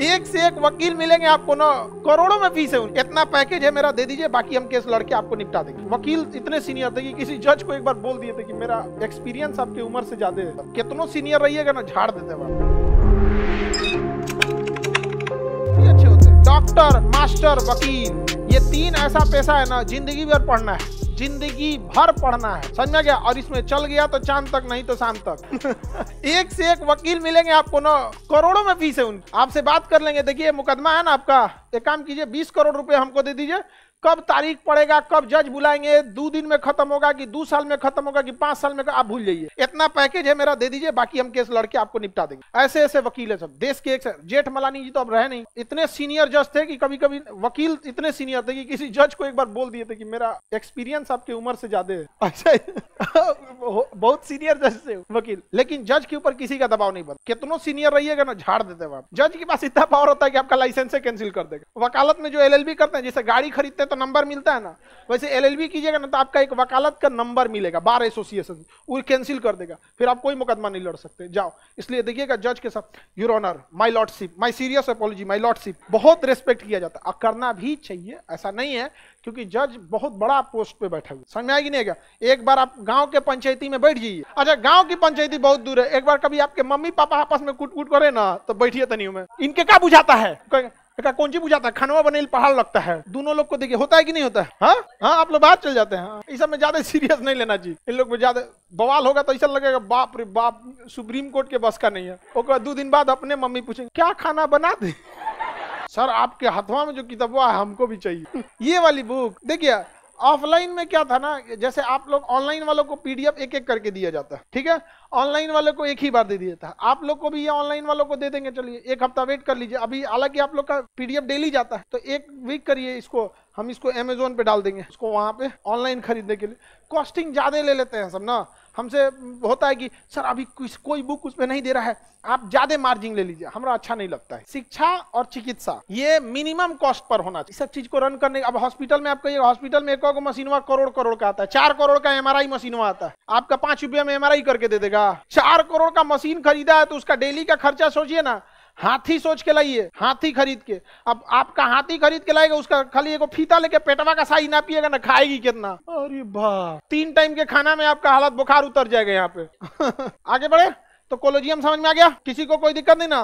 एक से एक वकील मिलेंगे आपको ना करोड़ों में फीस है इतना पैकेज है मेरा दे दीजिए बाकी हम केस लड़के आपको निपटा देंगे वकील इतने सीनियर थे कि किसी जज को एक बार बोल दिए थे कि मेरा एक्सपीरियंस आपकी उम्र से ज्यादा है कितनों सीनियर रहिएगा ना झाड़ देते अच्छे होते डॉक्टर मास्टर वकील ये तीन ऐसा पैसा है ना जिंदगी भर पढ़ना है जिंदगी भर पढ़ना है समझ गया और इसमें चल गया तो चांद तक नहीं तो शाम तक एक से एक वकील मिलेंगे आपको ना करोड़ों में फीस है उनकी आपसे बात कर लेंगे देखिए मुकदमा है ना आपका एक काम कीजिए बीस करोड़ रुपए हमको दे दीजिए कब तारीख पड़ेगा कब जज बुलाएंगे दो दिन में खत्म होगा कि दो साल में खत्म होगा कि पांच साल में आप भूल जाइए इतना पैकेज है मेरा दे दीजिए बाकी हम केस लड़के आपको निपटा देंगे ऐसे ऐसे वकील है सब देश के एक जेठ मलानी जी तो अब रहे नहीं इतने सीनियर जज थे कि कभी कभी वकील इतने सीनियर थे कि किसी जज को एक बार बोल दिए थे कि मेरा एक्सपीरियंस आपकी उम्र से ज्यादा है अच्छा बहुत सीनियर जज थे वकील लेकिन जज के ऊपर किसी का दबाव नहीं बनता कितनों सीनियर रहिएगा ना झाड़ देते हैं जज के पास इतना पावर होता है कि आपका लाइसेंस कैंसिल कर देगा वकालत में जो एल करते हैं जैसे गाड़ी खरीदते हैं तो तो नंबर मिलता है ना वैसे एलएलबी कीजिएगा ना तो आपका एक वकालत का नंबर मिलेगा बार एसोसिएशन वो कैंसिल कर देगा फिर आप कोई मुकदमा नहीं लड़ सकते जाओ इसलिए देखिएगा जज के साथ your honour my lordship my serious apology my lordship बहुत रेस्पेक्ट किया जाता है करना भी चाहिए ऐसा नहीं है क्योंकि जज बहुत बड़ा पोस्ट पे बैठा हुआ समझ आएगी नहीं क्या एक बार आप गांव के पंचायती में बैठ जाइए अच्छा गांव की पंचायती बहुत दूर है एक बार कभी आपके मम्मी पापा आपस में कुट कुट करे ना तो बैठिए तनियो में इनके क्या बुझाता है एक कौन चीज बुझाता है खनवा बनेल पहाड़ लगता है दोनों लोग को देखिए होता है कि नहीं होता है हा? हा? आप लोग बाहर चल जाते हैं हाँ, इस सब में ज्यादा सीरियस नहीं लेना जी इन लोग में ज्यादा बवाल होगा तो ऐसा लगेगा बाप रे बाप सुप्रीम कोर्ट के बस का नहीं है ओकर दो दिन बाद अपने मम्मी पूछेंगे क्या खाना बना दे सर आपके हथवा में जो किताबा है हमको भी चाहिए ये वाली बुक देखिए ऑफलाइन में क्या था ना जैसे आप लोग ऑनलाइन वालों को पीडीएफ एक एक करके दिया जाता है ठीक है ऑनलाइन वाले को एक ही बार दे दिया था आप लोग को भी ये ऑनलाइन वालों को दे देंगे चलिए एक हफ्ता वेट कर लीजिए अभी हालांकि आप लोग का पीडीएफ डेली जाता है तो एक वीक करिए इसको हम इसको अमेजोन पे डाल देंगे इसको वहाँ पे ऑनलाइन खरीदने के लिए कॉस्टिंग ज़्यादा ले लेते हैं सब ना हमसे होता है कि सर अभी कुछ कोई बुक उसमें नहीं दे रहा है आप ज़्यादा मार्जिन ले लीजिए हमारा अच्छा नहीं लगता है शिक्षा और चिकित्सा ये मिनिमम कॉस्ट पर होना चाहिए सब चीज़ को रन करने अब हॉस्पिटल में आप कहिए हॉस्पिटल में एक मशीनवा करोड़ करोड़ का आता है चार करोड़ का एम आर मशीनवा आता है आपका पाँच रुपया में एम करके दे देगा चार करोड़ का मशीन खरीदा है तो उसका डेली का खर्चा सोचिए ना हाथी सोच के लाइए हाथी खरीद के अब आपका हाथी खरीद के लाएगा उसका खाली एगो फीता लेके पेटवा का साई ना पिएगा ना खाएगी कितना अरे वाह तीन टाइम के खाना में आपका हालत बुखार उतर जाएगा यहाँ पे आगे बढ़े तो कोलोजियम समझ में आ गया किसी को कोई दिक्कत नहीं ना